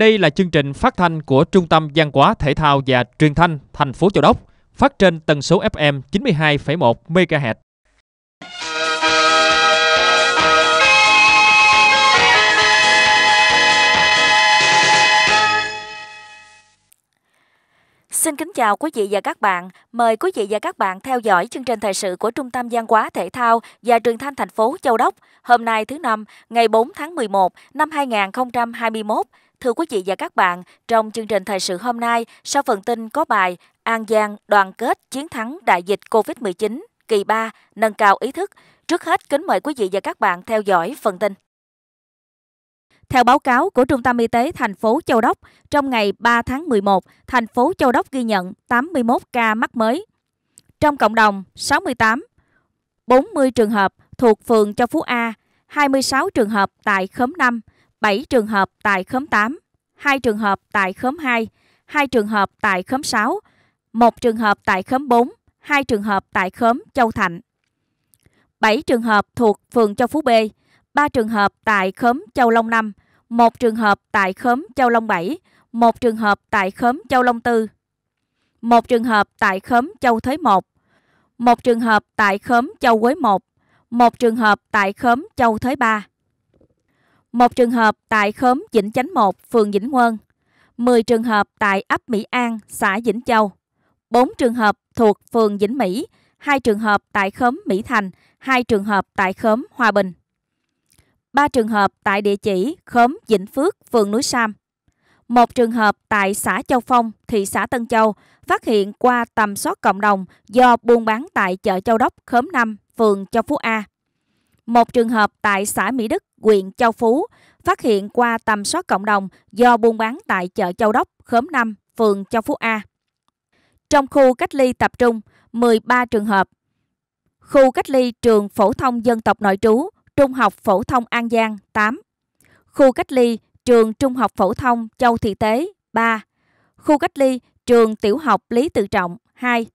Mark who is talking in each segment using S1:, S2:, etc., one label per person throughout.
S1: Đây là chương trình phát thanh của Trung tâm Văn hóa Thể thao và Truyền thanh thành phố Châu Đốc, phát trên tần số FM 92,1 MHz.
S2: Xin kính chào quý vị và các bạn. Mời quý vị và các bạn theo dõi chương trình thời sự của Trung tâm Giang hóa Thể thao và Truyền thanh thành phố Châu Đốc hôm nay thứ năm, ngày 4 tháng 11 năm 2021 Thưa quý vị và các bạn, trong chương trình thời sự hôm nay, sau phần tin có bài An Giang đoàn kết chiến thắng đại dịch COVID-19 kỳ 3 nâng cao ý thức, trước hết kính mời quý vị và các bạn theo dõi phần tin. Theo báo cáo của Trung tâm Y tế thành phố Châu Đốc, trong ngày 3 tháng 11, thành phố Châu Đốc ghi nhận 81 ca mắc mới. Trong cộng đồng, 68, 40 trường hợp thuộc phường Châu Phú A, 26 trường hợp tại khóm 5, 7 trường hợp tại khóm 8, 2 trường hợp tại khóm 2, 2 trường hợp tại khóm 6, 1 trường hợp tại khóm 4, 2 trường hợp tại khóm Châu Thạnh. 7 trường hợp thuộc phường Châu Phú B, 3 trường hợp tại khóm Châu Long 5, 1 trường hợp tại khóm Châu Long 7, 1 trường hợp tại khóm Châu Long 4, 1 trường hợp tại khóm Châu Thới 1, 1 trường hợp tại khóm Châu Quế 1, 1 trường hợp tại khóm Châu Thới 3, 1 trường hợp tại khóm Vĩnh Chánh 1, phường Vĩnh Ngân, 10 trường hợp tại ấp Mỹ An, xã Vĩnh Châu, 4 trường hợp thuộc phường Vĩnh Mỹ, 2 trường hợp tại khóm Mỹ Thành, 2 trường hợp tại khóm Hòa Bình. 3 trường hợp tại địa chỉ khóm Vĩnh Phước, phường Núi Sam. 1 trường hợp tại xã Châu Phong, thị xã Tân Châu, phát hiện qua tầm soát cộng đồng do buôn bán tại chợ Châu Đốc, khóm 5, phường Châu Phú A. Một trường hợp tại xã Mỹ Đức, huyện Châu Phú, phát hiện qua tầm soát cộng đồng do buôn bán tại chợ Châu Đốc, khóm 5, phường Châu Phú A. Trong khu cách ly tập trung, 13 trường hợp. Khu cách ly trường phổ thông dân tộc nội trú, Trung học phổ thông An Giang 8. Khu cách ly trường Trung học phổ thông Châu Thị Tế 3. Khu cách ly trường tiểu học Lý Tự Trọng 2.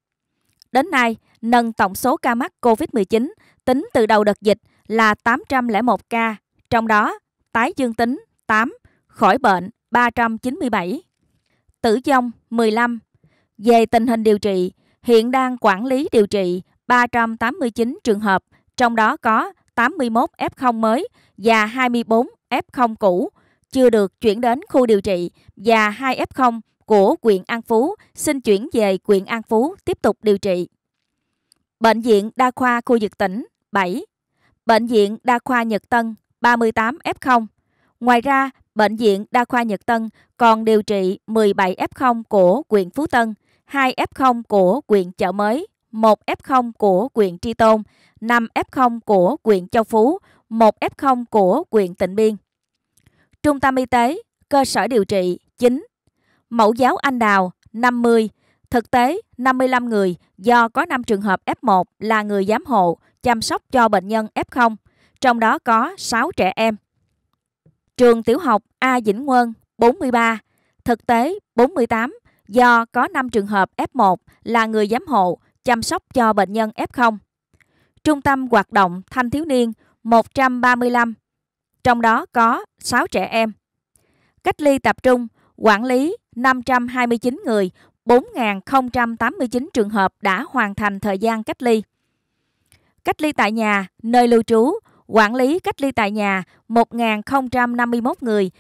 S2: Đến nay, nâng tổng số ca mắc COVID-19 tính từ đầu đợt dịch là 801 ca, trong đó tái dương tính 8, khỏi bệnh 397, tử vong 15. Về tình hình điều trị, hiện đang quản lý điều trị 389 trường hợp, trong đó có 81 F0 mới và 24 F0 cũ chưa được chuyển đến khu điều trị và 2 F0 của quyện An Phú xin chuyển về quyện An Phú tiếp tục điều trị. Bệnh viện Đa khoa khu vực tỉnh 7, Bệnh viện Đa khoa Nhật Tân 38 F0. Ngoài ra, Bệnh viện Đa khoa Nhật Tân còn điều trị 17 F0 của quyện Phú Tân, 2 F0 của quyện Chợ Mới, 1 F0 của quyện Tri Tôn, 5 F0 của quyện Châu Phú, 1 F0 của quyện Tịnh Biên. Trung tâm y tế, cơ sở điều trị 9. Mẫu giáo Anh Đào 50, thực tế 55 người do có 5 trường hợp F1 là người giám hộ, chăm sóc cho bệnh nhân F0, trong đó có 6 trẻ em. Trường tiểu học A Vĩnh Quân 43, thực tế 48 do có 5 trường hợp F1 là người giám hộ chăm sóc cho bệnh nhân F0. Trung tâm hoạt động thanh thiếu niên 135, trong đó có 6 trẻ em. Cách ly tập trung, quản lý 529 người, 4.089 trường hợp đã hoàn thành thời gian cách ly cách ly tại nhà, nơi lưu trú, quản lý cách ly tại nhà 1.051 người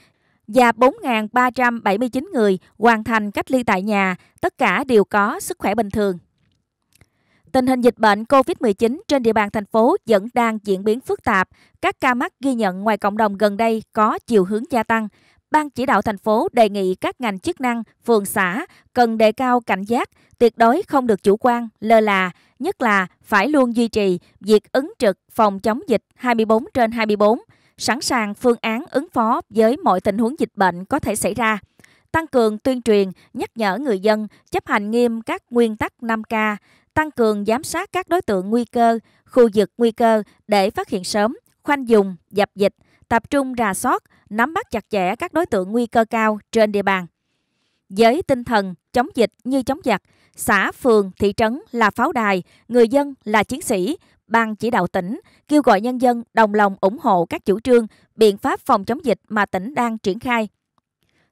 S2: và 4.379 người hoàn thành cách ly tại nhà, tất cả đều có sức khỏe bình thường. Tình hình dịch bệnh COVID-19 trên địa bàn thành phố vẫn đang diễn biến phức tạp. Các ca mắc ghi nhận ngoài cộng đồng gần đây có chiều hướng gia tăng. Ban chỉ đạo thành phố đề nghị các ngành chức năng, phường xã cần đề cao cảnh giác, tuyệt đối không được chủ quan, lơ là, nhất là phải luôn duy trì việc ứng trực phòng chống dịch 24 trên 24, sẵn sàng phương án ứng phó với mọi tình huống dịch bệnh có thể xảy ra tăng cường tuyên truyền, nhắc nhở người dân chấp hành nghiêm các nguyên tắc 5K, tăng cường giám sát các đối tượng nguy cơ, khu vực nguy cơ để phát hiện sớm, khoanh dùng, dập dịch, tập trung rà soát, nắm bắt chặt chẽ các đối tượng nguy cơ cao trên địa bàn. Với tinh thần chống dịch như chống giặc, xã, phường, thị trấn là pháo đài, người dân là chiến sĩ, Ban chỉ đạo tỉnh kêu gọi nhân dân đồng lòng ủng hộ các chủ trương, biện pháp phòng chống dịch mà tỉnh đang triển khai.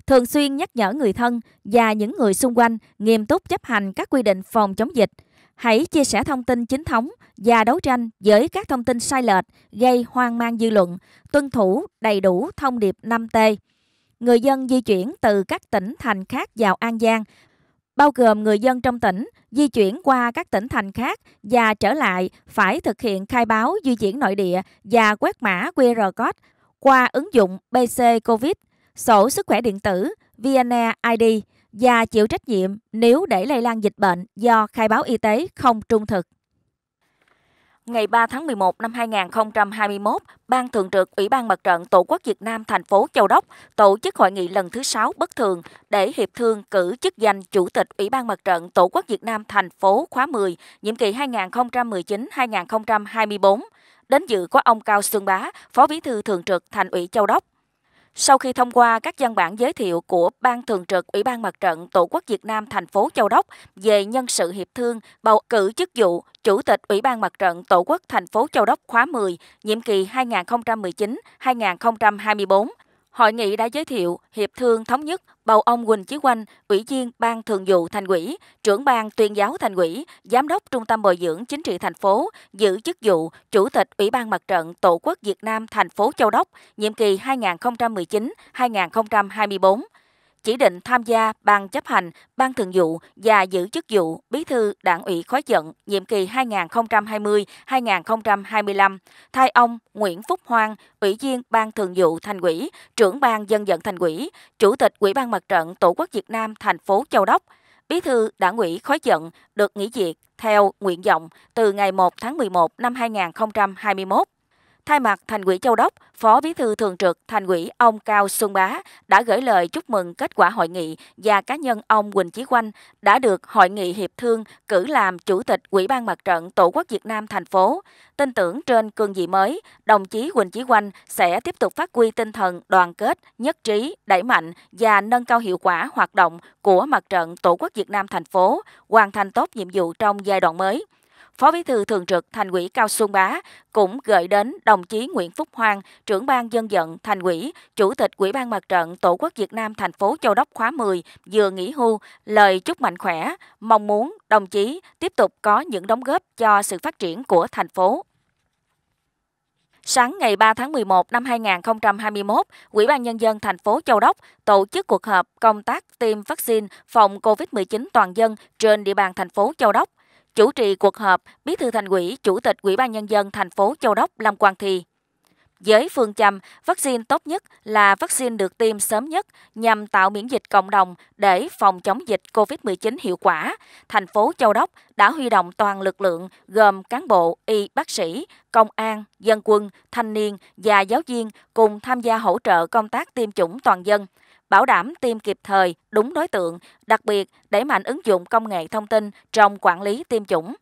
S2: Thường xuyên nhắc nhở người thân và những người xung quanh nghiêm túc chấp hành các quy định phòng chống dịch – Hãy chia sẻ thông tin chính thống và đấu tranh với các thông tin sai lệch gây hoang mang dư luận, tuân thủ đầy đủ thông điệp 5T. Người dân di chuyển từ các tỉnh thành khác vào An Giang, bao gồm người dân trong tỉnh di chuyển qua các tỉnh thành khác và trở lại phải thực hiện khai báo di chuyển nội địa và quét mã QR code qua ứng dụng BC COVID, sổ sức khỏe điện tử, VNE ID và chịu trách nhiệm nếu để lây lan dịch bệnh do khai báo y tế không trung thực. Ngày 3 tháng 11 năm 2021, Ban Thường trực Ủy ban Mặt trận Tổ quốc Việt Nam thành phố Châu Đốc tổ chức hội nghị lần thứ 6 bất thường để hiệp thương cử chức danh Chủ tịch Ủy ban Mặt trận Tổ quốc Việt Nam thành phố khóa 10, nhiệm kỳ 2019-2024. Đến dự có ông Cao Xuân Bá, Phó Bí thư Thường trực Thành ủy Châu Đốc, sau khi thông qua các văn bản giới thiệu của Ban Thường trực Ủy ban Mặt trận Tổ quốc Việt Nam thành phố Châu Đốc về nhân sự hiệp thương bầu cử chức vụ Chủ tịch Ủy ban Mặt trận Tổ quốc thành phố Châu Đốc khóa 10, nhiệm kỳ 2019-2024, Hội nghị đã giới thiệu hiệp thương thống nhất bầu ông Quỳnh Chí Quanh, Ủy viên Ban Thường vụ Thành ủy, trưởng ban tuyên giáo Thành ủy, Giám đốc Trung tâm Bồi dưỡng Chính trị thành phố, giữ chức vụ Chủ tịch Ủy ban Mặt trận Tổ quốc Việt Nam thành phố Châu Đốc, nhiệm kỳ 2019-2024 chỉ định tham gia ban chấp hành, ban thường vụ và giữ chức vụ bí thư đảng ủy khói trận nhiệm kỳ 2020-2025, thay ông Nguyễn Phúc Hoang, ủy viên ban thường vụ thành ủy, trưởng ban dân vận thành ủy, chủ tịch Ủy ban Mặt trận Tổ quốc Việt Nam thành phố Châu Đốc. Bí thư đảng ủy khói trận được nghỉ việc theo nguyện vọng từ ngày 1 tháng 11 năm 2021. Thay mặt Thành ủy Châu Đốc, Phó Bí thư Thường trực Thành ủy ông Cao Xuân Bá đã gửi lời chúc mừng kết quả hội nghị và cá nhân ông Quỳnh Chí Quanh đã được Hội nghị Hiệp thương cử làm Chủ tịch Ủy ban Mặt trận Tổ quốc Việt Nam thành phố. Tin tưởng trên cương vị mới, đồng chí Quỳnh Chí Quanh sẽ tiếp tục phát huy tinh thần đoàn kết, nhất trí, đẩy mạnh và nâng cao hiệu quả hoạt động của Mặt trận Tổ quốc Việt Nam thành phố, hoàn thành tốt nhiệm vụ trong giai đoạn mới. Phó Bí thư Thường trực Thành ủy Cao Xuân Bá cũng gửi đến đồng chí Nguyễn Phúc Hoàng, trưởng ban dân vận Thành ủy, Chủ tịch Ủy ban Mặt trận Tổ quốc Việt Nam thành phố Châu Đốc khóa 10 vừa nghỉ hưu, lời chúc mạnh khỏe, mong muốn đồng chí tiếp tục có những đóng góp cho sự phát triển của thành phố. Sáng ngày 3 tháng 11 năm 2021, Ủy ban Nhân dân thành phố Châu Đốc tổ chức cuộc họp công tác tiêm vaccine phòng COVID-19 toàn dân trên địa bàn thành phố Châu Đốc – Chủ trì cuộc họp, Bí thư Thành ủy, Chủ tịch Ủy ban Nhân dân thành phố Châu Đốc Lâm Quang Thi. Với phương châm, vaccine tốt nhất là vaccine được tiêm sớm nhất nhằm tạo miễn dịch cộng đồng để phòng chống dịch COVID-19 hiệu quả. Thành phố Châu Đốc đã huy động toàn lực lượng gồm cán bộ, y, bác sĩ, công an, dân quân, thanh niên và giáo viên cùng tham gia hỗ trợ công tác tiêm chủng toàn dân – bảo đảm tiêm kịp thời, đúng đối tượng, đặc biệt đẩy mạnh ứng dụng công nghệ thông tin trong quản lý tiêm chủng.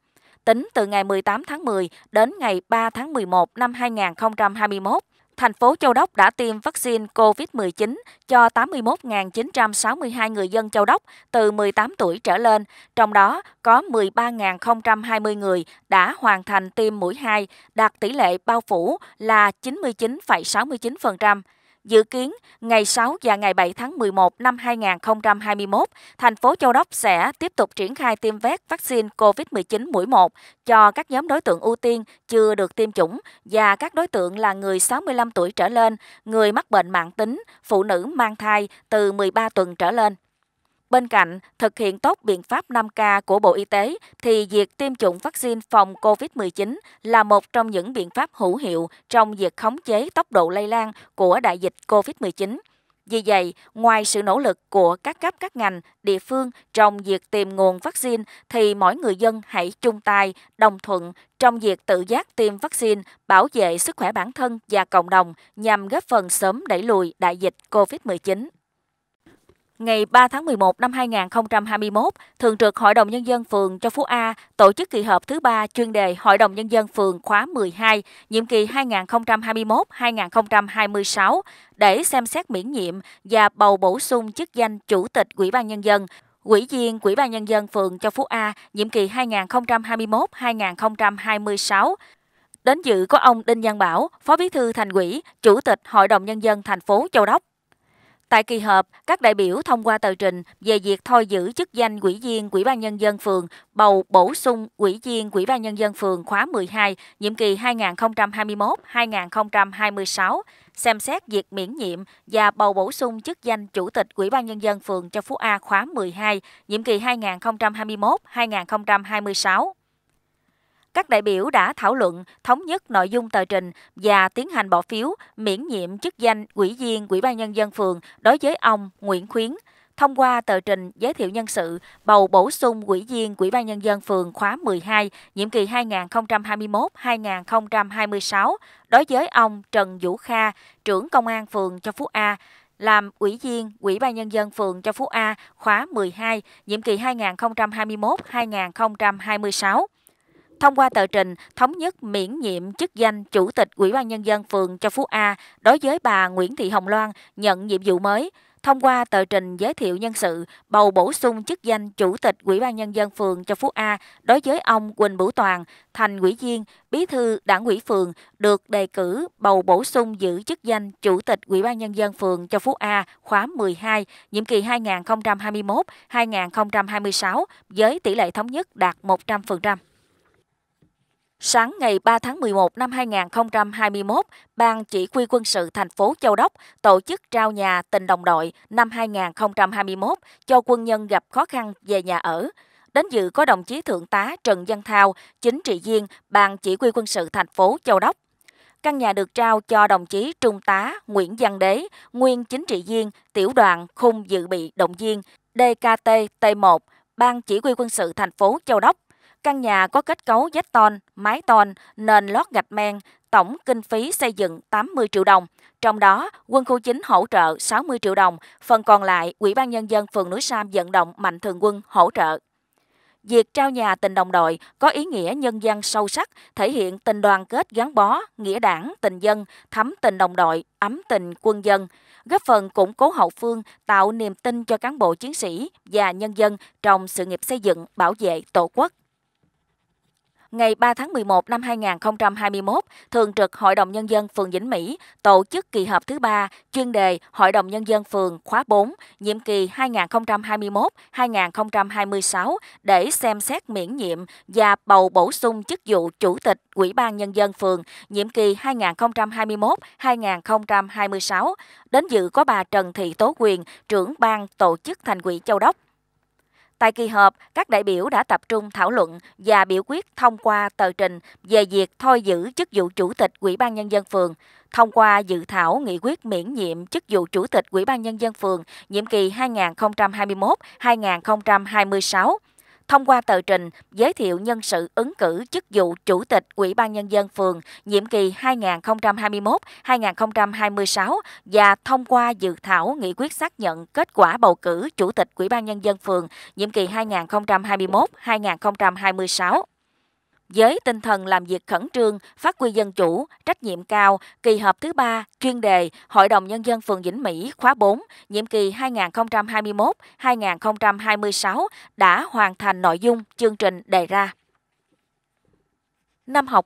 S2: Tính từ ngày 18 tháng 10 đến ngày 3 tháng 11 năm 2021, thành phố Châu Đốc đã tiêm vaccine COVID-19 cho 81.962 người dân Châu Đốc từ 18 tuổi trở lên, trong đó có 13.020 người đã hoàn thành tiêm mũi 2, đạt tỷ lệ bao phủ là 99,69%. Dự kiến ngày 6 và ngày 7 tháng 11 năm 2021, thành phố Châu Đốc sẽ tiếp tục triển khai tiêm vét vaccine COVID-19 mũi 1 cho các nhóm đối tượng ưu tiên chưa được tiêm chủng và các đối tượng là người 65 tuổi trở lên, người mắc bệnh mạng tính, phụ nữ mang thai từ 13 tuần trở lên. Bên cạnh thực hiện tốt biện pháp 5K của Bộ Y tế, thì việc tiêm chủng vaccine phòng COVID-19 là một trong những biện pháp hữu hiệu trong việc khống chế tốc độ lây lan của đại dịch COVID-19. Vì vậy, ngoài sự nỗ lực của các cấp các ngành, địa phương trong việc tìm nguồn vaccine, thì mỗi người dân hãy chung tay, đồng thuận trong việc tự giác tiêm vaccine, bảo vệ sức khỏe bản thân và cộng đồng nhằm góp phần sớm đẩy lùi đại dịch COVID-19 ngày 3 tháng 11 năm 2021, Thường trực Hội đồng Nhân dân phường Châu Phú A tổ chức kỳ họp thứ ba chuyên đề Hội đồng Nhân dân phường khóa 12, nhiệm kỳ 2021-2026 để xem xét miễn nhiệm và bầu bổ sung chức danh Chủ tịch Quỹ ban Nhân dân, Quỹ viên Quỹ ban Nhân dân phường Châu Phú A, nhiệm kỳ 2021-2026. Đến dự có ông Đinh Văn Bảo, Phó Bí thư Thành ủy, Chủ tịch Hội đồng Nhân dân thành phố Châu Đốc. Tại kỳ họp, các đại biểu thông qua tờ trình về việc thôi giữ chức danh ủy viên Ủy ban nhân dân phường, bầu bổ sung ủy viên Ủy ban nhân dân phường khóa 12, nhiệm kỳ 2021-2026, xem xét việc miễn nhiệm và bầu bổ sung chức danh chủ tịch Ủy ban nhân dân phường cho Phú A khóa 12, nhiệm kỳ 2021-2026. Các đại biểu đã thảo luận, thống nhất nội dung tờ trình và tiến hành bỏ phiếu miễn nhiệm chức danh ủy viên Ủy ban Nhân dân phường đối với ông Nguyễn Khuyến, thông qua tờ trình giới thiệu nhân sự bầu bổ sung ủy viên Ủy ban nhân dân phường khóa 12, nhiệm kỳ 2021-2026 đối với ông Trần Vũ Kha, trưởng công an phường Châu Phú A, làm ủy viên Ủy ban nhân dân phường Châu Phú A khóa 12, nhiệm kỳ 2021-2026 thông qua tờ trình thống nhất miễn nhiệm chức danh Chủ tịch Ủy ban Nhân dân phường cho Phú A đối với bà Nguyễn Thị Hồng Loan nhận nhiệm vụ mới, thông qua tờ trình giới thiệu nhân sự, bầu bổ sung chức danh Chủ tịch Ủy ban Nhân dân phường cho Phú A đối với ông Quỳnh Bửu Toàn, thành ủy viên, bí thư đảng ủy phường, được đề cử bầu bổ sung giữ chức danh Chủ tịch Ủy ban Nhân dân phường cho Phú A khóa 12, nhiệm kỳ 2021-2026 với tỷ lệ thống nhất đạt 100%. Sáng ngày 3 tháng 11 năm 2021, Ban Chỉ huy quân sự thành phố Châu Đốc tổ chức trao nhà tình đồng đội năm 2021 cho quân nhân gặp khó khăn về nhà ở. Đến dự có đồng chí Thượng tá Trần Văn Thao, chính trị viên Ban Chỉ huy quân sự thành phố Châu Đốc. Căn nhà được trao cho đồng chí Trung tá Nguyễn Văn Đế, nguyên chính trị viên, tiểu đoàn khung dự bị động viên DKT T1, Ban Chỉ huy quân sự thành phố Châu Đốc Căn nhà có kết cấu vách tôn, mái tôn, nền lót gạch men, tổng kinh phí xây dựng 80 triệu đồng. Trong đó, quân khu chính hỗ trợ 60 triệu đồng, phần còn lại, Ủy ban Nhân dân phường Núi Sam vận động mạnh thường quân hỗ trợ. Việc trao nhà tình đồng đội có ý nghĩa nhân dân sâu sắc, thể hiện tình đoàn kết gắn bó, nghĩa đảng, tình dân, thắm tình đồng đội, ấm tình quân dân, góp phần củng cố hậu phương, tạo niềm tin cho cán bộ chiến sĩ và nhân dân trong sự nghiệp xây dựng, bảo vệ Tổ quốc ngày 3 tháng 11 năm 2021, Thường trực Hội đồng Nhân dân phường Vĩnh Mỹ tổ chức kỳ họp thứ ba chuyên đề Hội đồng Nhân dân phường khóa 4, nhiệm kỳ 2021-2026 để xem xét miễn nhiệm và bầu bổ sung chức vụ Chủ tịch Ủy ban Nhân dân phường nhiệm kỳ 2021-2026. Đến dự có bà Trần Thị Tố Quyền, trưởng ban tổ chức thành ủy Châu Đốc, Tại kỳ họp, các đại biểu đã tập trung thảo luận và biểu quyết thông qua tờ trình về việc thôi giữ chức vụ chủ tịch Ủy ban nhân dân phường, thông qua dự thảo nghị quyết miễn nhiệm chức vụ chủ tịch Ủy ban nhân dân phường nhiệm kỳ 2021-2026 thông qua tờ trình giới thiệu nhân sự ứng cử chức vụ Chủ tịch Ủy ban Nhân dân phường nhiệm kỳ 2021-2026 và thông qua dự thảo nghị quyết xác nhận kết quả bầu cử Chủ tịch Ủy ban Nhân dân phường nhiệm kỳ 2021-2026 với tinh thần làm việc khẩn trương, phát huy dân chủ, trách nhiệm cao, kỳ họp thứ ba chuyên đề Hội đồng Nhân dân phường Vĩnh Mỹ khóa 4, nhiệm kỳ 2021-2026 đã hoàn thành nội dung chương trình đề ra. Năm học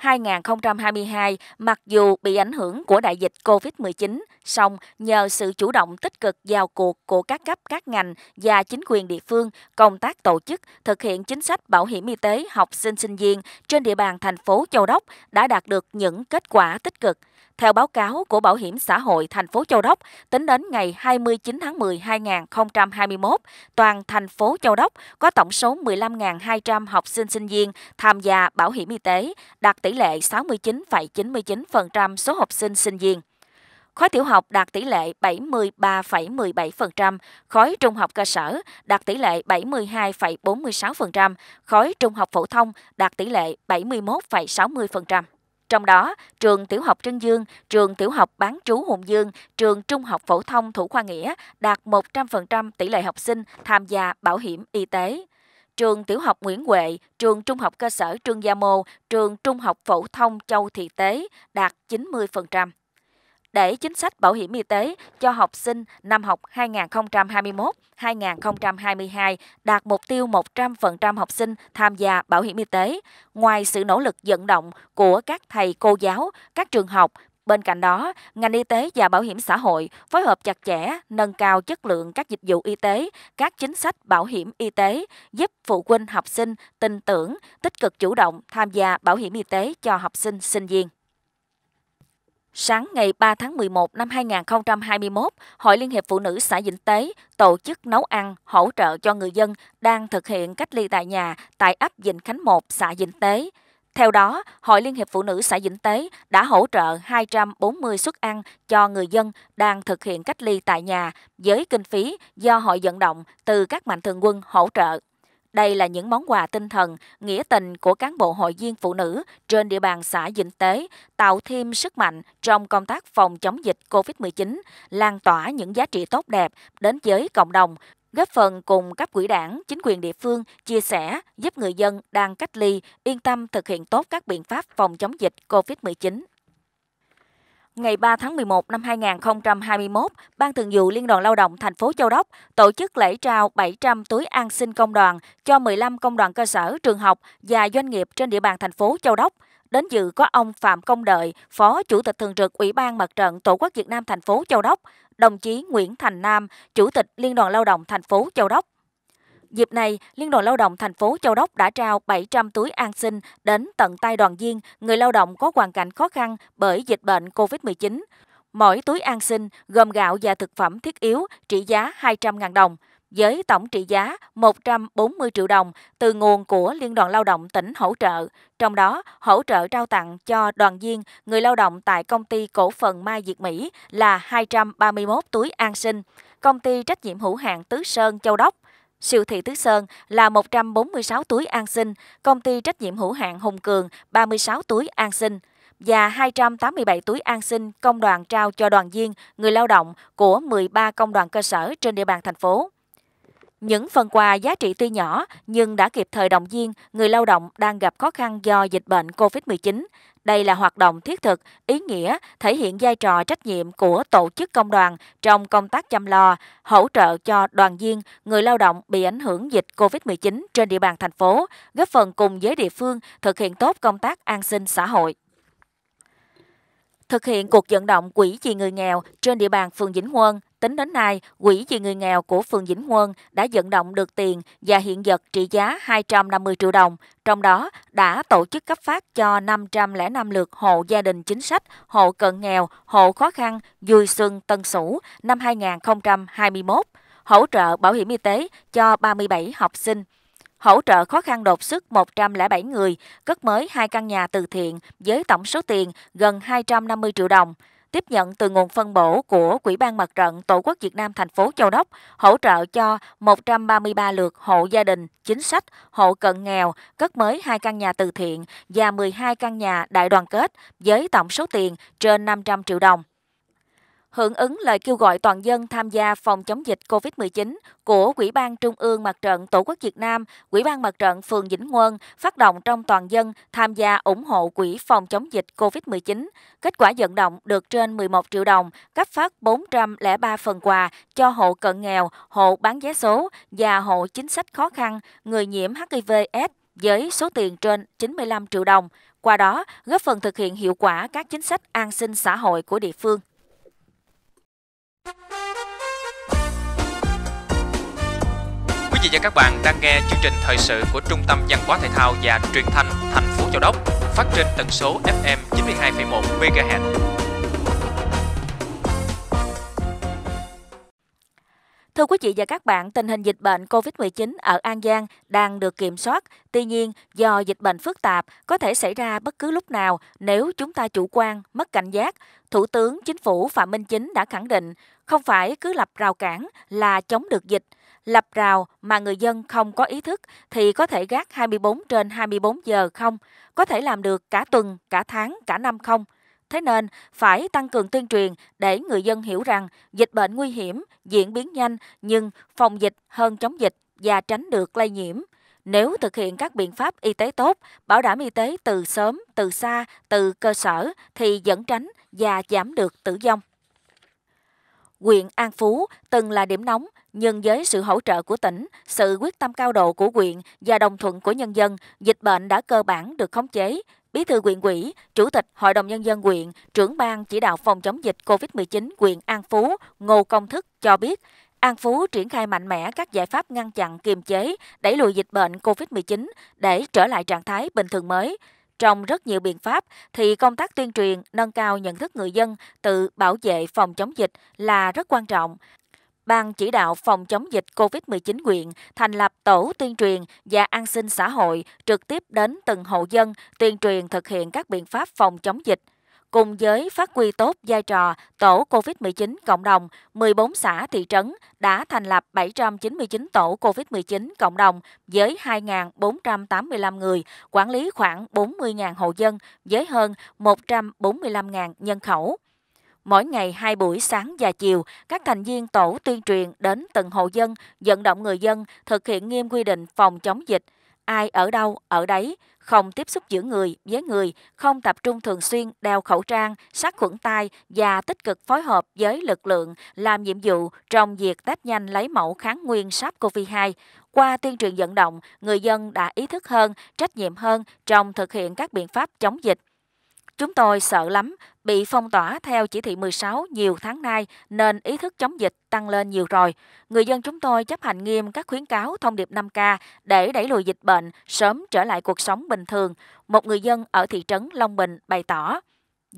S2: 2021-2022, mặc dù bị ảnh hưởng của đại dịch COVID-19, song nhờ sự chủ động tích cực vào cuộc của các cấp các ngành và chính quyền địa phương, công tác tổ chức thực hiện chính sách bảo hiểm y tế học sinh sinh viên trên địa bàn thành phố Châu Đốc đã đạt được những kết quả tích cực. Theo báo cáo của Bảo hiểm xã hội thành phố Châu Đốc, tính đến ngày 29 tháng 10 2021, toàn thành phố Châu Đốc có tổng số 15.200 học sinh sinh viên tham gia bảo hiểm y tế, đạt tỷ lệ 69,99% số học sinh sinh viên. Khối tiểu học đạt tỷ lệ 73,17%, khối trung học cơ sở đạt tỷ lệ 72,46%, khối trung học phổ thông đạt tỷ lệ 71,60%. Trong đó, trường tiểu học Trân Dương, trường tiểu học Bán trú Hùng Dương, trường trung học phổ thông Thủ Khoa Nghĩa đạt 100% tỷ lệ học sinh tham gia bảo hiểm y tế trường tiểu học Nguyễn Huệ, trường trung học cơ sở Trương Gia Mô, trường trung học phổ thông Châu Thị Tế đạt 90% để chính sách bảo hiểm y tế cho học sinh năm học 2021-2022 đạt mục tiêu 100% học sinh tham gia bảo hiểm y tế. Ngoài sự nỗ lực vận động của các thầy cô giáo, các trường học, Bên cạnh đó, ngành y tế và bảo hiểm xã hội phối hợp chặt chẽ, nâng cao chất lượng các dịch vụ y tế, các chính sách bảo hiểm y tế, giúp phụ huynh học sinh tin tưởng, tích cực chủ động tham gia bảo hiểm y tế cho học sinh, sinh viên. Sáng ngày 3 tháng 11 năm 2021, Hội Liên hiệp Phụ nữ xã Vĩnh Tế tổ chức nấu ăn hỗ trợ cho người dân đang thực hiện cách ly tại nhà tại ấp Vĩnh Khánh 1, xã Vĩnh Tế. Theo đó, Hội Liên hiệp Phụ nữ xã Vĩnh Tế đã hỗ trợ 240 suất ăn cho người dân đang thực hiện cách ly tại nhà với kinh phí do Hội vận động từ các mạnh thường quân hỗ trợ. Đây là những món quà tinh thần, nghĩa tình của cán bộ hội viên phụ nữ trên địa bàn xã Vĩnh Tế, tạo thêm sức mạnh trong công tác phòng chống dịch COVID-19, lan tỏa những giá trị tốt đẹp đến giới cộng đồng, góp phần cùng các quỹ đảng, chính quyền địa phương chia sẻ, giúp người dân đang cách ly yên tâm thực hiện tốt các biện pháp phòng chống dịch COVID-19. Ngày 3 tháng 11 năm 2021, Ban Thường vụ Liên đoàn Lao động thành phố Châu Đốc tổ chức lễ trao 700 túi an sinh công đoàn cho 15 công đoàn cơ sở, trường học và doanh nghiệp trên địa bàn thành phố Châu Đốc. Đến dự có ông Phạm Công Đợi, Phó Chủ tịch Thường trực Ủy ban Mặt trận Tổ quốc Việt Nam thành phố Châu Đốc, đồng chí Nguyễn Thành Nam, Chủ tịch Liên đoàn Lao động thành phố Châu Đốc. Dịp này, Liên đoàn Lao động thành phố Châu Đốc đã trao 700 túi an sinh đến tận tay đoàn viên, người lao động có hoàn cảnh khó khăn bởi dịch bệnh COVID-19. Mỗi túi an sinh gồm gạo và thực phẩm thiết yếu trị giá 200.000 đồng, với tổng trị giá 140 triệu đồng từ nguồn của Liên đoàn Lao động tỉnh hỗ trợ. Trong đó, hỗ trợ trao tặng cho đoàn viên người lao động tại công ty cổ phần Mai Việt Mỹ là 231 túi an sinh, công ty trách nhiệm hữu hạn Tứ Sơn Châu Đốc Siêu thị Tứ Sơn là 146 túi an sinh, công ty trách nhiệm hữu hạn Hùng Cường 36 túi an sinh và 287 túi an sinh công đoàn trao cho đoàn viên, người lao động của 13 công đoàn cơ sở trên địa bàn thành phố. Những phần quà giá trị tuy nhỏ nhưng đã kịp thời động viên người lao động đang gặp khó khăn do dịch bệnh COVID-19. Đây là hoạt động thiết thực, ý nghĩa, thể hiện vai trò trách nhiệm của tổ chức công đoàn trong công tác chăm lo, hỗ trợ cho đoàn viên, người lao động bị ảnh hưởng dịch COVID-19 trên địa bàn thành phố, góp phần cùng với địa phương thực hiện tốt công tác an sinh xã hội thực hiện cuộc vận động quỹ vì người nghèo trên địa bàn phường Vĩnh Quân, Tính đến nay, Quỹ vì người nghèo của phường Vĩnh Quân đã vận động được tiền và hiện vật trị giá 250 triệu đồng. Trong đó, đã tổ chức cấp phát cho 505 lượt hộ gia đình chính sách, hộ cận nghèo, hộ khó khăn vui xuân Tân Sủ năm 2021, hỗ trợ bảo hiểm y tế cho 37 học sinh hỗ trợ khó khăn đột xuất 107 người, cất mới hai căn nhà từ thiện với tổng số tiền gần 250 triệu đồng tiếp nhận từ nguồn phân bổ của Quỹ ban Mặt trận Tổ quốc Việt Nam thành phố Châu Đốc, hỗ trợ cho 133 lượt hộ gia đình, chính sách, hộ cận nghèo, cất mới 2 căn nhà từ thiện và 12 căn nhà đại đoàn kết với tổng số tiền trên 500 triệu đồng hưởng ứng lời kêu gọi toàn dân tham gia phòng chống dịch COVID-19 của quỹ ban Trung ương Mặt trận Tổ quốc Việt Nam, quỹ ban Mặt trận Phường Vĩnh quân phát động trong toàn dân tham gia ủng hộ Quỹ phòng chống dịch COVID-19. Kết quả vận động được trên 11 triệu đồng, cấp phát 403 phần quà cho hộ cận nghèo, hộ bán vé số và hộ chính sách khó khăn, người nhiễm HIV-AIDS với số tiền trên 95 triệu đồng, qua đó góp phần thực hiện hiệu quả các chính sách an sinh xã hội của địa phương. Quý
S1: vị và các bạn đang nghe chương trình thời sự của Trung tâm Văn hóa Thể thao và Truyền thanh thành phố Châu Đốc phát trên tần số FM 92,1 MHz.
S2: Thưa quý vị và các bạn, tình hình dịch bệnh COVID-19 ở An Giang đang được kiểm soát. Tuy nhiên, do dịch bệnh phức tạp, có thể xảy ra bất cứ lúc nào nếu chúng ta chủ quan, mất cảnh giác. Thủ tướng Chính phủ Phạm Minh Chính đã khẳng định không phải cứ lập rào cản là chống được dịch, lập rào mà người dân không có ý thức thì có thể gác 24 trên 24 giờ không, có thể làm được cả tuần, cả tháng, cả năm không. Thế nên, phải tăng cường tuyên truyền để người dân hiểu rằng dịch bệnh nguy hiểm, diễn biến nhanh nhưng phòng dịch hơn chống dịch và tránh được lây nhiễm. Nếu thực hiện các biện pháp y tế tốt, bảo đảm y tế từ sớm, từ xa, từ cơ sở thì dẫn tránh và giảm được tử vong. Quyện An Phú từng là điểm nóng, nhưng với sự hỗ trợ của tỉnh, sự quyết tâm cao độ của quyện và đồng thuận của nhân dân, dịch bệnh đã cơ bản được khống chế. Bí thư quyện ủy, Chủ tịch Hội đồng Nhân dân quyện, trưởng ban chỉ đạo phòng chống dịch COVID-19 quyện An Phú, Ngô Công Thức cho biết, An Phú triển khai mạnh mẽ các giải pháp ngăn chặn kiềm chế, đẩy lùi dịch bệnh COVID-19 để trở lại trạng thái bình thường mới. Trong rất nhiều biện pháp thì công tác tuyên truyền, nâng cao nhận thức người dân tự bảo vệ phòng chống dịch là rất quan trọng. Ban chỉ đạo phòng chống dịch COVID-19 quyện thành lập tổ tuyên truyền và an sinh xã hội trực tiếp đến từng hộ dân tuyên truyền thực hiện các biện pháp phòng chống dịch – cùng với phát huy tốt vai trò tổ COVID-19 cộng đồng, 14 xã thị trấn đã thành lập 799 tổ COVID-19 cộng đồng với 2.485 người, quản lý khoảng 40.000 hộ dân với hơn 145.000 nhân khẩu. Mỗi ngày hai buổi sáng và chiều, các thành viên tổ tuyên truyền đến từng hộ dân, vận động người dân thực hiện nghiêm quy định phòng chống dịch – ai ở đâu ở đấy, không tiếp xúc giữa người với người, không tập trung thường xuyên, đeo khẩu trang, sát khuẩn tay và tích cực phối hợp với lực lượng làm nhiệm vụ trong việc test nhanh lấy mẫu kháng nguyên SARS-CoV-2. Qua tuyên truyền vận động, người dân đã ý thức hơn, trách nhiệm hơn trong thực hiện các biện pháp chống dịch. Chúng tôi sợ lắm, bị phong tỏa theo chỉ thị 16 nhiều tháng nay nên ý thức chống dịch tăng lên nhiều rồi. Người dân chúng tôi chấp hành nghiêm các khuyến cáo thông điệp 5K để đẩy lùi dịch bệnh, sớm trở lại cuộc sống bình thường, một người dân ở thị trấn Long Bình bày tỏ.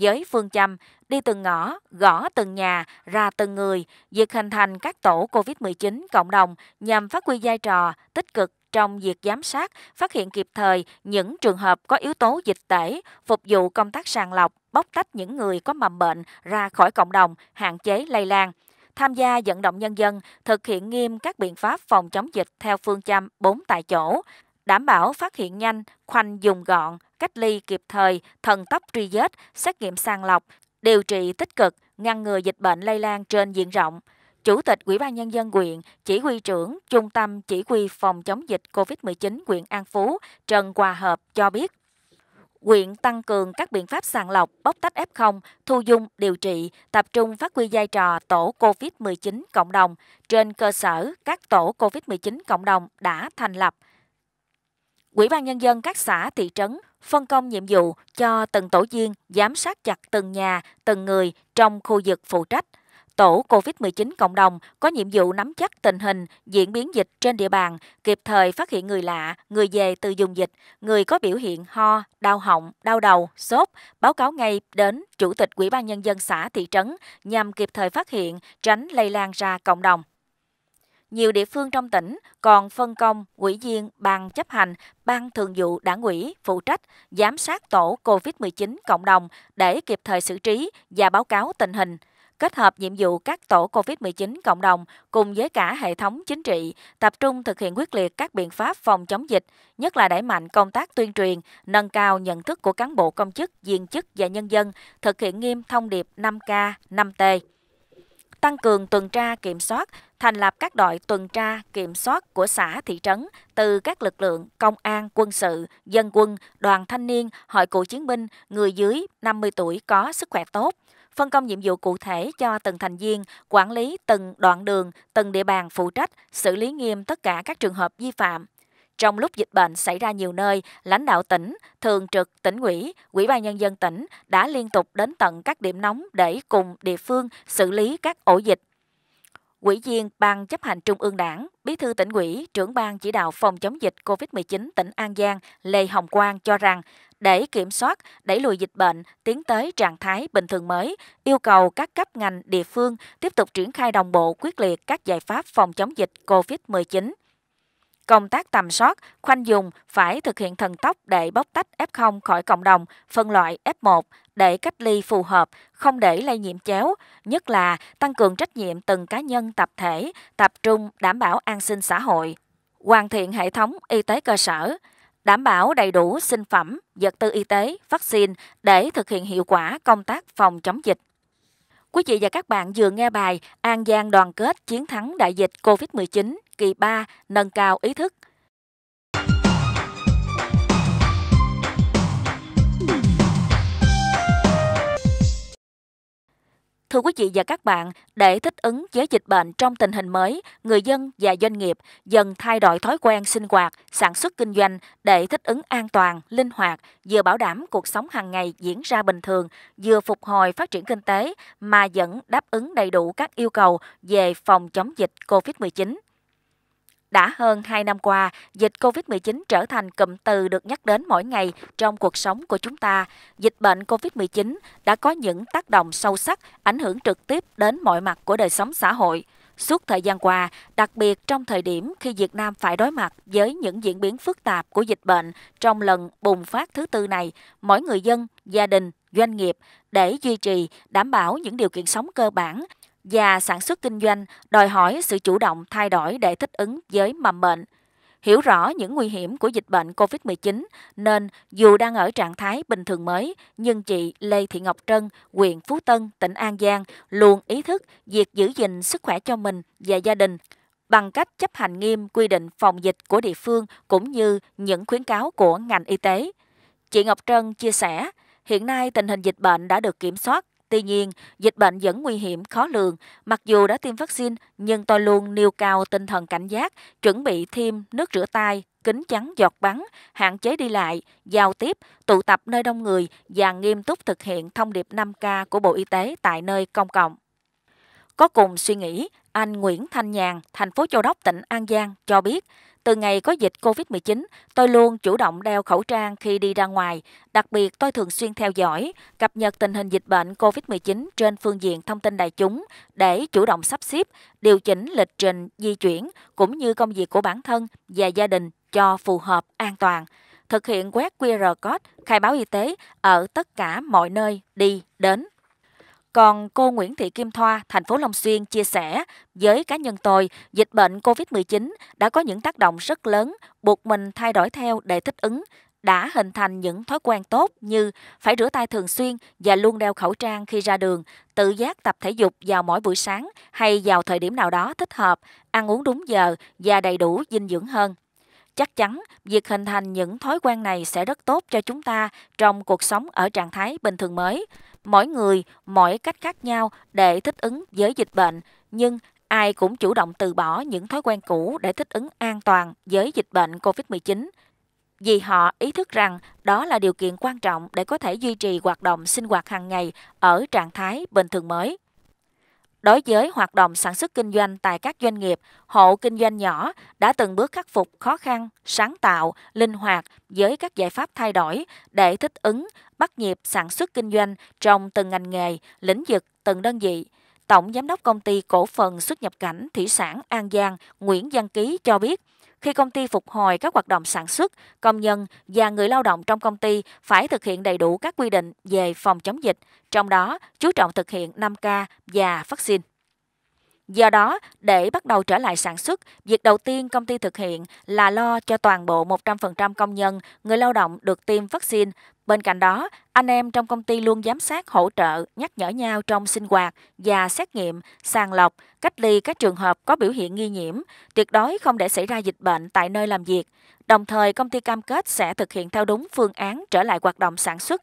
S2: Với phương châm đi từng ngõ, gõ từng nhà, ra từng người, việc hình thành các tổ COVID-19 cộng đồng nhằm phát huy vai trò tích cực trong việc giám sát, phát hiện kịp thời những trường hợp có yếu tố dịch tễ, phục vụ công tác sàng lọc, bóc tách những người có mầm bệnh ra khỏi cộng đồng, hạn chế lây lan tham gia vận động nhân dân thực hiện nghiêm các biện pháp phòng chống dịch theo phương châm 4 tại chỗ, đảm bảo phát hiện nhanh, khoanh dùng gọn, cách ly kịp thời, thần tốc truy vết, xét nghiệm sàng lọc, điều trị tích cực, ngăn ngừa dịch bệnh lây lan trên diện rộng. Chủ tịch Ủy ban Nhân dân quyện, Chỉ huy trưởng Trung tâm Chỉ huy phòng chống dịch COVID-19 quyện An Phú Trần Hòa Hợp cho biết, quyện tăng cường các biện pháp sàng lọc, bóc tách F0, thu dung, điều trị, tập trung phát huy vai trò tổ COVID-19 cộng đồng. Trên cơ sở, các tổ COVID-19 cộng đồng đã thành lập. Ủy ban Nhân dân các xã, thị trấn phân công nhiệm vụ cho từng tổ viên giám sát chặt từng nhà, từng người trong khu vực phụ trách – Tổ COVID-19 cộng đồng có nhiệm vụ nắm chắc tình hình, diễn biến dịch trên địa bàn, kịp thời phát hiện người lạ, người về từ dùng dịch, người có biểu hiện ho, đau họng, đau đầu, sốt, báo cáo ngay đến Chủ tịch Ủy ban Nhân dân xã thị trấn nhằm kịp thời phát hiện, tránh lây lan ra cộng đồng nhiều địa phương trong tỉnh còn phân công ủy viên ban chấp hành, ban thường vụ đảng ủy phụ trách giám sát tổ COVID-19 cộng đồng để kịp thời xử trí và báo cáo tình hình kết hợp nhiệm vụ các tổ COVID-19 cộng đồng cùng với cả hệ thống chính trị, tập trung thực hiện quyết liệt các biện pháp phòng chống dịch, nhất là đẩy mạnh công tác tuyên truyền, nâng cao nhận thức của cán bộ công chức, viên chức và nhân dân, thực hiện nghiêm thông điệp 5K, 5T tăng cường tuần tra kiểm soát, thành lập các đội tuần tra kiểm soát của xã thị trấn từ các lực lượng công an, quân sự, dân quân, đoàn thanh niên, hội cựu chiến binh, người dưới 50 tuổi có sức khỏe tốt, phân công nhiệm vụ cụ thể cho từng thành viên, quản lý từng đoạn đường, từng địa bàn phụ trách, xử lý nghiêm tất cả các trường hợp vi phạm. Trong lúc dịch bệnh xảy ra nhiều nơi, lãnh đạo tỉnh, thường trực tỉnh ủy, ủy ban nhân dân tỉnh đã liên tục đến tận các điểm nóng để cùng địa phương xử lý các ổ dịch Ủy viên Ban chấp hành Trung ương Đảng, Bí thư tỉnh ủy, trưởng ban chỉ đạo phòng chống dịch COVID-19 tỉnh An Giang Lê Hồng Quang cho rằng, để kiểm soát, đẩy lùi dịch bệnh, tiến tới trạng thái bình thường mới, yêu cầu các cấp ngành địa phương tiếp tục triển khai đồng bộ quyết liệt các giải pháp phòng chống dịch COVID-19. Công tác tầm soát, khoanh dùng phải thực hiện thần tốc để bóc tách F0 khỏi cộng đồng, phân loại F1 để cách ly phù hợp, không để lây nhiễm chéo, nhất là tăng cường trách nhiệm từng cá nhân tập thể, tập trung đảm bảo an sinh xã hội, hoàn thiện hệ thống y tế cơ sở, đảm bảo đầy đủ sinh phẩm, vật tư y tế, vaccine để thực hiện hiệu quả công tác phòng chống dịch. Quý vị và các bạn vừa nghe bài An Giang đoàn kết chiến thắng đại dịch COVID-19 kỳ 3 nâng cao ý thức. Thưa quý vị và các bạn, để thích ứng với dịch bệnh trong tình hình mới, người dân và doanh nghiệp dần thay đổi thói quen sinh hoạt, sản xuất kinh doanh để thích ứng an toàn, linh hoạt, vừa bảo đảm cuộc sống hàng ngày diễn ra bình thường, vừa phục hồi phát triển kinh tế mà vẫn đáp ứng đầy đủ các yêu cầu về phòng chống dịch COVID-19. Đã hơn 2 năm qua, dịch COVID-19 trở thành cụm từ được nhắc đến mỗi ngày trong cuộc sống của chúng ta. Dịch bệnh COVID-19 đã có những tác động sâu sắc, ảnh hưởng trực tiếp đến mọi mặt của đời sống xã hội. Suốt thời gian qua, đặc biệt trong thời điểm khi Việt Nam phải đối mặt với những diễn biến phức tạp của dịch bệnh trong lần bùng phát thứ tư này, mỗi người dân, gia đình, doanh nghiệp để duy trì, đảm bảo những điều kiện sống cơ bản và sản xuất kinh doanh đòi hỏi sự chủ động thay đổi để thích ứng với mầm bệnh. Hiểu rõ những nguy hiểm của dịch bệnh COVID-19 nên dù đang ở trạng thái bình thường mới, nhưng chị Lê Thị Ngọc Trân, huyện Phú Tân, tỉnh An Giang luôn ý thức việc giữ gìn sức khỏe cho mình và gia đình bằng cách chấp hành nghiêm quy định phòng dịch của địa phương cũng như những khuyến cáo của ngành y tế. Chị Ngọc Trân chia sẻ, hiện nay tình hình dịch bệnh đã được kiểm soát Tuy nhiên, dịch bệnh vẫn nguy hiểm, khó lường. Mặc dù đã tiêm vaccine, nhưng tôi luôn nêu cao tinh thần cảnh giác, chuẩn bị thêm nước rửa tay, kính chắn giọt bắn, hạn chế đi lại, giao tiếp, tụ tập nơi đông người và nghiêm túc thực hiện thông điệp 5K của Bộ Y tế tại nơi công cộng. Có cùng suy nghĩ, anh Nguyễn Thanh Nhàn, thành phố Châu Đốc, tỉnh An Giang cho biết – từ ngày có dịch COVID-19, tôi luôn chủ động đeo khẩu trang khi đi ra ngoài. Đặc biệt, tôi thường xuyên theo dõi, cập nhật tình hình dịch bệnh COVID-19 trên phương diện thông tin đại chúng để chủ động sắp xếp, điều chỉnh lịch trình di chuyển cũng như công việc của bản thân và gia đình cho phù hợp an toàn. Thực hiện quét QR code khai báo y tế ở tất cả mọi nơi đi đến còn cô Nguyễn Thị Kim Thoa, thành phố Long Xuyên chia sẻ, với cá nhân tôi, dịch bệnh COVID-19 đã có những tác động rất lớn, buộc mình thay đổi theo để thích ứng, đã hình thành những thói quen tốt như phải rửa tay thường xuyên và luôn đeo khẩu trang khi ra đường, tự giác tập thể dục vào mỗi buổi sáng hay vào thời điểm nào đó thích hợp, ăn uống đúng giờ và đầy đủ dinh dưỡng hơn. Chắc chắn, việc hình thành những thói quen này sẽ rất tốt cho chúng ta trong cuộc sống ở trạng thái bình thường mới mỗi người mỗi cách khác nhau để thích ứng với dịch bệnh, nhưng ai cũng chủ động từ bỏ những thói quen cũ để thích ứng an toàn với dịch bệnh COVID-19 vì họ ý thức rằng đó là điều kiện quan trọng để có thể duy trì hoạt động sinh hoạt hàng ngày ở trạng thái bình thường mới. Đối với hoạt động sản xuất kinh doanh tại các doanh nghiệp, hộ kinh doanh nhỏ đã từng bước khắc phục khó khăn, sáng tạo, linh hoạt với các giải pháp thay đổi để thích ứng, bắt nhịp sản xuất kinh doanh trong từng ngành nghề, lĩnh vực, từng đơn vị. Tổng Giám đốc Công ty Cổ phần Xuất nhập cảnh Thủy sản An Giang Nguyễn Văn Ký cho biết, khi công ty phục hồi các hoạt động sản xuất, công nhân và người lao động trong công ty phải thực hiện đầy đủ các quy định về phòng chống dịch, trong đó chú trọng thực hiện 5K và vaccine. Do đó, để bắt đầu trở lại sản xuất, việc đầu tiên công ty thực hiện là lo cho toàn bộ 100% công nhân, người lao động được tiêm vaccine, Bên cạnh đó, anh em trong công ty luôn giám sát hỗ trợ, nhắc nhở nhau trong sinh hoạt và xét nghiệm, sàng lọc, cách ly các trường hợp có biểu hiện nghi nhiễm, tuyệt đối không để xảy ra dịch bệnh tại nơi làm việc. Đồng thời, công ty cam kết sẽ thực hiện theo đúng phương án trở lại hoạt động sản xuất.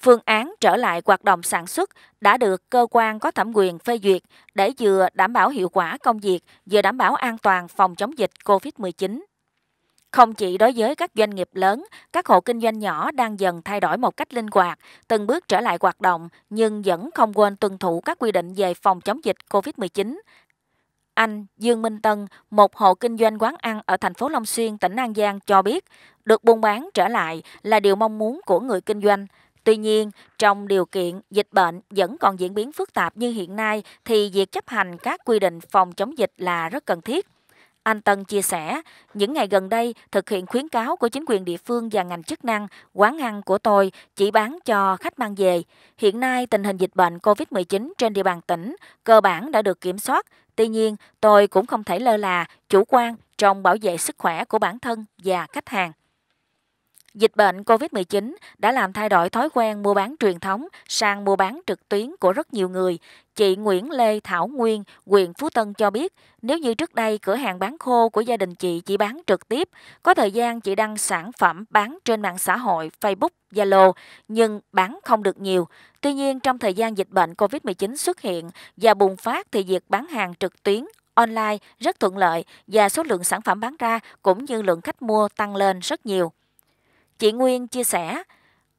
S2: Phương án trở lại hoạt động sản xuất đã được cơ quan có thẩm quyền phê duyệt để vừa đảm bảo hiệu quả công việc, vừa đảm bảo an toàn phòng chống dịch COVID-19. Không chỉ đối với các doanh nghiệp lớn, các hộ kinh doanh nhỏ đang dần thay đổi một cách linh hoạt, từng bước trở lại hoạt động nhưng vẫn không quên tuân thủ các quy định về phòng chống dịch COVID-19. Anh Dương Minh Tân, một hộ kinh doanh quán ăn ở thành phố Long Xuyên, tỉnh An Giang cho biết, được buôn bán trở lại là điều mong muốn của người kinh doanh. Tuy nhiên, trong điều kiện dịch bệnh vẫn còn diễn biến phức tạp như hiện nay thì việc chấp hành các quy định phòng chống dịch là rất cần thiết. Anh Tân chia sẻ, những ngày gần đây, thực hiện khuyến cáo của chính quyền địa phương và ngành chức năng, quán ăn của tôi chỉ bán cho khách mang về. Hiện nay, tình hình dịch bệnh COVID-19 trên địa bàn tỉnh cơ bản đã được kiểm soát. Tuy nhiên, tôi cũng không thể lơ là, chủ quan trong bảo vệ sức khỏe của bản thân và khách hàng. Dịch bệnh COVID-19 đã làm thay đổi thói quen mua bán truyền thống sang mua bán trực tuyến của rất nhiều người. Chị Nguyễn Lê Thảo Nguyên, huyện Phú Tân cho biết, nếu như trước đây cửa hàng bán khô của gia đình chị chỉ bán trực tiếp, có thời gian chị đăng sản phẩm bán trên mạng xã hội Facebook, Zalo, nhưng bán không được nhiều. Tuy nhiên, trong thời gian dịch bệnh COVID-19 xuất hiện và bùng phát thì việc bán hàng trực tuyến online rất thuận lợi và số lượng sản phẩm bán ra cũng như lượng khách mua tăng lên rất nhiều. Chị Nguyên chia sẻ,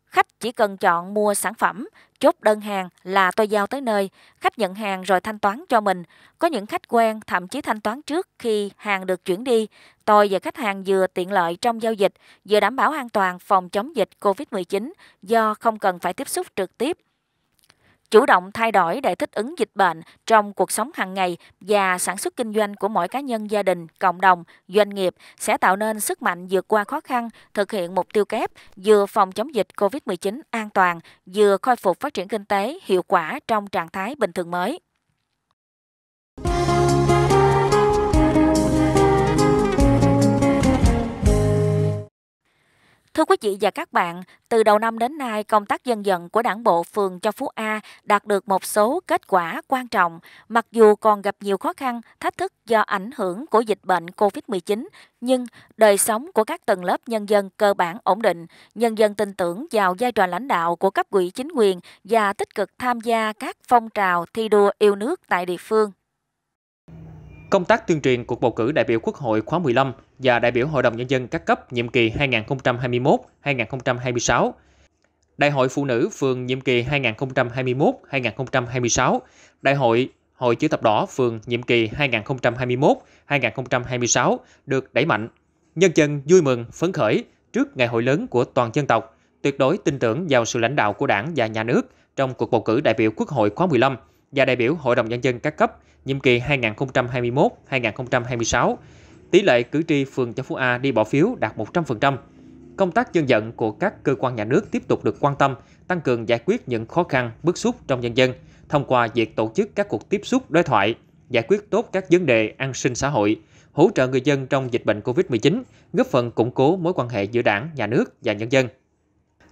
S2: khách chỉ cần chọn mua sản phẩm, chốt đơn hàng là tôi giao tới nơi, khách nhận hàng rồi thanh toán cho mình. Có những khách quen thậm chí thanh toán trước khi hàng được chuyển đi. Tôi và khách hàng vừa tiện lợi trong giao dịch, vừa đảm bảo an toàn phòng chống dịch COVID-19 do không cần phải tiếp xúc trực tiếp chủ động thay đổi để thích ứng dịch bệnh trong cuộc sống hàng ngày và sản xuất kinh doanh của mỗi cá nhân, gia đình, cộng đồng, doanh nghiệp sẽ tạo nên sức mạnh vượt qua khó khăn, thực hiện mục tiêu kép vừa phòng chống dịch COVID-19 an toàn, vừa khôi phục phát triển kinh tế hiệu quả trong trạng thái bình thường mới. Thưa quý vị và các bạn, từ đầu năm đến nay, công tác dân vận của đảng bộ phường Châu Phú A đạt được một số kết quả quan trọng, mặc dù còn gặp nhiều khó khăn, thách thức do ảnh hưởng của dịch bệnh COVID-19, nhưng đời sống của các tầng lớp nhân dân cơ bản ổn định, nhân dân tin tưởng vào vai trò lãnh đạo của cấp ủy chính quyền và tích cực tham gia các phong trào thi đua yêu nước tại địa phương.
S1: Công tác tuyên truyền cuộc bầu cử đại biểu Quốc hội khóa 15 và đại biểu Hội đồng Nhân dân các cấp nhiệm kỳ 2021-2026, Đại hội Phụ nữ phường nhiệm kỳ 2021-2026, Đại hội Hội chữ thập đỏ phường nhiệm kỳ 2021-2026 được đẩy mạnh. Nhân dân vui mừng, phấn khởi trước ngày hội lớn của toàn dân tộc, tuyệt đối tin tưởng vào sự lãnh đạo của đảng và nhà nước trong cuộc bầu cử đại biểu Quốc hội khóa 15 – và đại biểu Hội đồng Nhân dân các cấp nhiệm kỳ 2021-2026. Tỷ lệ cử tri phường Châu Phú A đi bỏ phiếu đạt 100%. Công tác dân vận của các cơ quan nhà nước tiếp tục được quan tâm, tăng cường giải quyết những khó khăn, bức xúc trong nhân dân thông qua việc tổ chức các cuộc tiếp xúc đối thoại, giải quyết tốt các vấn đề an sinh xã hội, hỗ trợ người dân trong dịch bệnh COVID-19, góp phần củng cố mối quan hệ giữa đảng, nhà nước và nhân dân.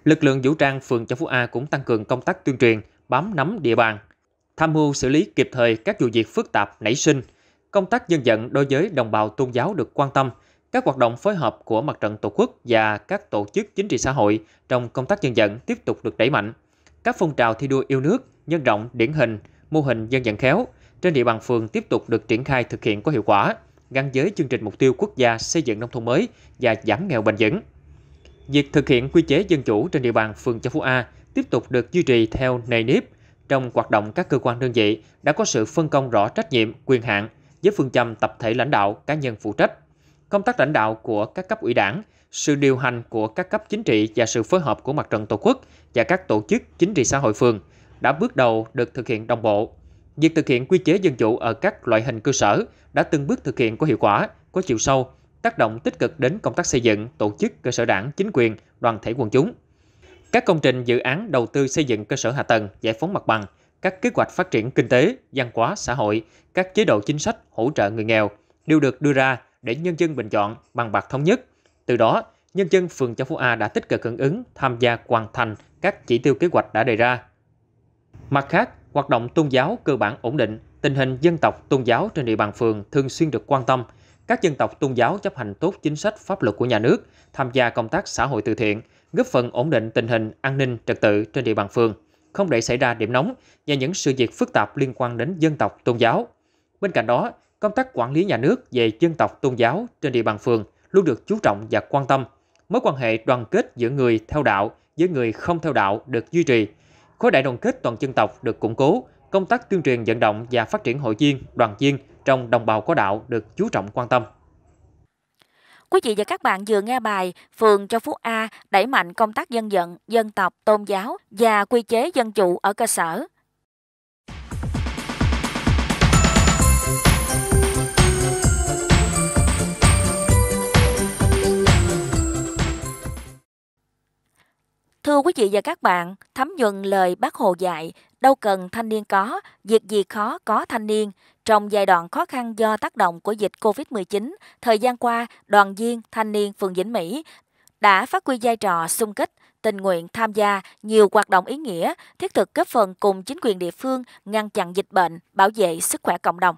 S1: Lực lượng vũ trang phường Châu Phú A cũng tăng cường công tác tuyên truyền, bám nắm địa bàn, tham mưu xử lý kịp thời các vụ việc phức tạp nảy sinh, công tác dân vận đối với đồng bào tôn giáo được quan tâm, các hoạt động phối hợp của mặt trận Tổ quốc và các tổ chức chính trị xã hội trong công tác dân vận tiếp tục được đẩy mạnh. Các phong trào thi đua yêu nước, nhân rộng điển hình, mô hình dân vận khéo trên địa bàn phường tiếp tục được triển khai thực hiện có hiệu quả, gắn với chương trình mục tiêu quốc gia xây dựng nông thôn mới và giảm nghèo bền vững. Việc thực hiện quy chế dân chủ trên địa bàn phường Châu Phú A tiếp tục được duy trì theo nề nếp, trong hoạt động các cơ quan đơn vị đã có sự phân công rõ trách nhiệm, quyền hạn với phương châm tập thể lãnh đạo, cá nhân phụ trách. Công tác lãnh đạo của các cấp ủy đảng, sự điều hành của các cấp chính trị và sự phối hợp của mặt trận Tổ quốc và các tổ chức chính trị xã hội phường đã bước đầu được thực hiện đồng bộ. Việc thực hiện quy chế dân chủ ở các loại hình cơ sở đã từng bước thực hiện có hiệu quả, có chiều sâu, tác động tích cực đến công tác xây dựng, tổ chức cơ sở đảng, chính quyền, đoàn thể quần chúng. Các công trình dự án đầu tư xây dựng cơ sở hạ tầng, giải phóng mặt bằng, các kế hoạch phát triển kinh tế, văn hóa, xã hội, các chế độ chính sách hỗ trợ người nghèo đều được đưa ra để nhân dân bình chọn bằng bạc thống nhất. Từ đó, nhân dân phường Châu Phú A đã tích cực hưởng ứng tham gia hoàn thành các chỉ tiêu kế hoạch đã đề ra. Mặt khác, hoạt động tôn giáo cơ bản ổn định, tình hình dân tộc tôn giáo trên địa bàn phường thường xuyên được quan tâm. Các dân tộc tôn giáo chấp hành tốt chính sách pháp luật của nhà nước, tham gia công tác xã hội từ thiện, góp phần ổn định tình hình an ninh trật tự trên địa bàn phường, không để xảy ra điểm nóng và những sự việc phức tạp liên quan đến dân tộc, tôn giáo. Bên cạnh đó, công tác quản lý nhà nước về dân tộc, tôn giáo trên địa bàn phường luôn được chú trọng và quan tâm. Mối quan hệ đoàn kết giữa người theo đạo với người không theo đạo được duy trì. Khối đại đoàn kết toàn dân tộc được củng cố, công tác tuyên truyền vận động và phát triển hội viên, đoàn viên trong đồng bào có đạo được chú trọng quan tâm.
S2: Quý vị và các bạn vừa nghe bài Phường cho Phú A đẩy mạnh công tác dân vận, dân tộc, tôn giáo và quy chế dân chủ ở cơ sở. Thưa quý vị và các bạn, thấm nhuận lời bác Hồ dạy, đâu cần thanh niên có, việc gì khó có thanh niên – trong giai đoạn khó khăn do tác động của dịch COVID-19, thời gian qua, đoàn viên, thanh niên phường Vĩnh Mỹ đã phát huy vai trò xung kích, tình nguyện tham gia nhiều hoạt động ý nghĩa, thiết thực góp phần cùng chính quyền địa phương ngăn chặn dịch bệnh, bảo vệ sức khỏe cộng đồng.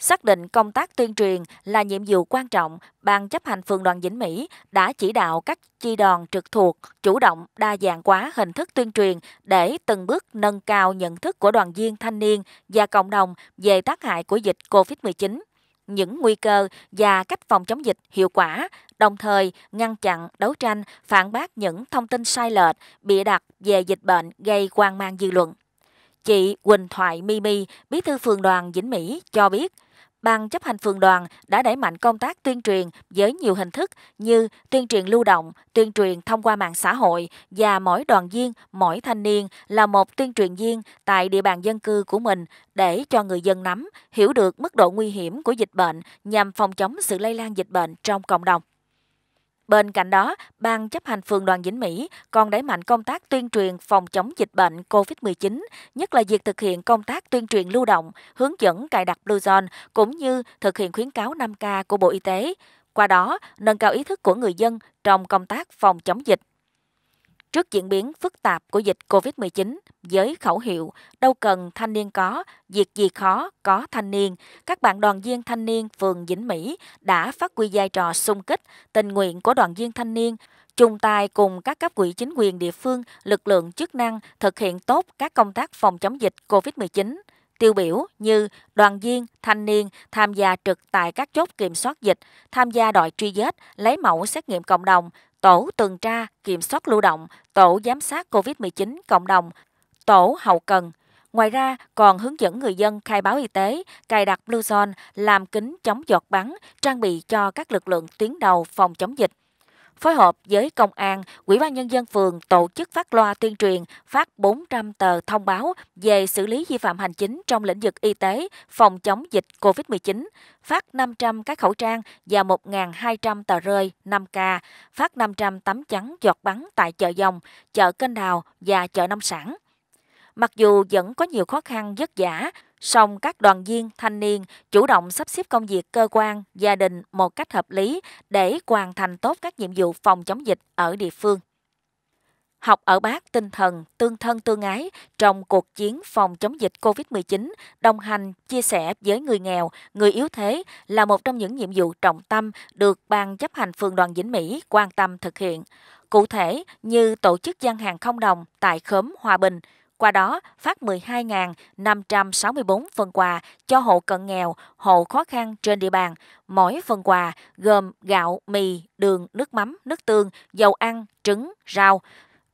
S2: Xác định công tác tuyên truyền là nhiệm vụ quan trọng, Ban chấp hành Phường đoàn Vĩnh Mỹ đã chỉ đạo các chi đoàn trực thuộc chủ động đa dạng hóa hình thức tuyên truyền để từng bước nâng cao nhận thức của đoàn viên thanh niên và cộng đồng về tác hại của dịch COVID-19 những nguy cơ và cách phòng chống dịch hiệu quả, đồng thời ngăn chặn, đấu tranh, phản bác những thông tin sai lệch, bị đặt về dịch bệnh gây quan mang dư luận. Chị Quỳnh Thoại Mimi, bí thư phường đoàn Vĩnh Mỹ cho biết, Ban chấp hành phường đoàn đã đẩy mạnh công tác tuyên truyền với nhiều hình thức như tuyên truyền lưu động, tuyên truyền thông qua mạng xã hội và mỗi đoàn viên, mỗi thanh niên là một tuyên truyền viên tại địa bàn dân cư của mình để cho người dân nắm, hiểu được mức độ nguy hiểm của dịch bệnh nhằm phòng chống sự lây lan dịch bệnh trong cộng đồng. Bên cạnh đó, Ban chấp hành phường đoàn Vĩnh Mỹ còn đẩy mạnh công tác tuyên truyền phòng chống dịch bệnh COVID-19, nhất là việc thực hiện công tác tuyên truyền lưu động, hướng dẫn cài đặt Bluezone cũng như thực hiện khuyến cáo 5K của Bộ Y tế. Qua đó, nâng cao ý thức của người dân trong công tác phòng chống dịch. Trước diễn biến phức tạp của dịch COVID-19 với khẩu hiệu đâu cần thanh niên có, việc gì khó có thanh niên, các bạn đoàn viên thanh niên phường Vĩnh Mỹ đã phát huy vai trò xung kích, tình nguyện của đoàn viên thanh niên, chung tay cùng các cấp quỹ chính quyền địa phương, lực lượng chức năng thực hiện tốt các công tác phòng chống dịch COVID-19 tiêu biểu như đoàn viên, thanh niên tham gia trực tại các chốt kiểm soát dịch, tham gia đội truy vết, lấy mẫu xét nghiệm cộng đồng, tổ tuần tra, kiểm soát lưu động, tổ giám sát COVID-19 cộng đồng, tổ hậu cần. Ngoài ra, còn hướng dẫn người dân khai báo y tế, cài đặt Bluezone, làm kính chống giọt bắn, trang bị cho các lực lượng tuyến đầu phòng chống dịch phối hợp với công an, Ủy ban nhân dân phường tổ chức phát loa tuyên truyền, phát 400 tờ thông báo về xử lý vi phạm hành chính trong lĩnh vực y tế, phòng chống dịch COVID-19, phát 500 cái khẩu trang và 1.200 tờ rơi 5K, phát 500 tấm chắn giọt bắn tại chợ dòng, chợ kênh đào và chợ nông sản. Mặc dù vẫn có nhiều khó khăn vất vả, song các đoàn viên thanh niên chủ động sắp xếp công việc cơ quan gia đình một cách hợp lý để hoàn thành tốt các nhiệm vụ phòng chống dịch ở địa phương học ở bác tinh thần tương thân tương ái trong cuộc chiến phòng chống dịch COVID-19, đồng hành, chia sẻ với người nghèo, người yếu thế là một trong những nhiệm vụ trọng tâm được Ban chấp hành phường đoàn Vĩnh Mỹ quan tâm thực hiện. Cụ thể như tổ chức gian hàng không đồng tại khóm Hòa Bình – qua đó, phát 12.564 phần quà cho hộ cận nghèo, hộ khó khăn trên địa bàn. Mỗi phần quà gồm gạo, mì, đường, nước mắm, nước tương, dầu ăn, trứng, rau.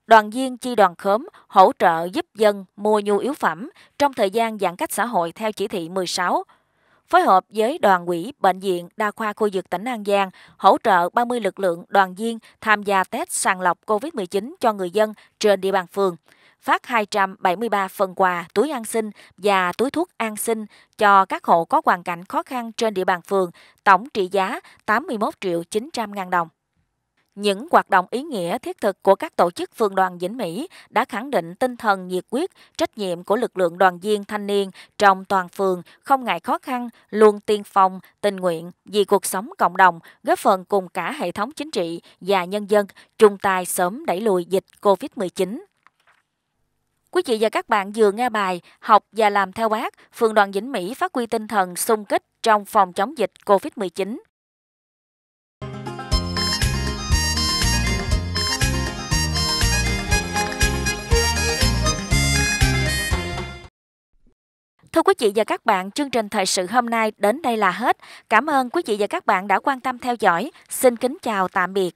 S2: Đoàn viên chi đoàn khóm hỗ trợ giúp dân mua nhu yếu phẩm trong thời gian giãn cách xã hội theo chỉ thị 16 phối hợp với đoàn quỹ Bệnh viện Đa khoa khu vực tỉnh An Giang hỗ trợ 30 lực lượng đoàn viên tham gia test sàng lọc COVID-19 cho người dân trên địa bàn phường phát 273 phần quà, túi an sinh và túi thuốc an sinh cho các hộ có hoàn cảnh khó khăn trên địa bàn phường, tổng trị giá 81 triệu 900 ngàn đồng. Những hoạt động ý nghĩa thiết thực của các tổ chức phường đoàn Vĩnh Mỹ đã khẳng định tinh thần nhiệt quyết, trách nhiệm của lực lượng đoàn viên thanh niên trong toàn phường, không ngại khó khăn, luôn tiên phong, tình nguyện vì cuộc sống cộng đồng, góp phần cùng cả hệ thống chính trị và nhân dân chung tay sớm đẩy lùi dịch COVID-19. Quý vị và các bạn vừa nghe bài Học và làm theo bác, Phường đoàn Vĩnh Mỹ phát huy tinh thần xung kích trong phòng chống dịch COVID-19. Thưa quý vị và các bạn, chương trình thời sự hôm nay đến đây là hết. Cảm ơn quý vị và các bạn đã quan tâm theo dõi. Xin kính chào tạm biệt.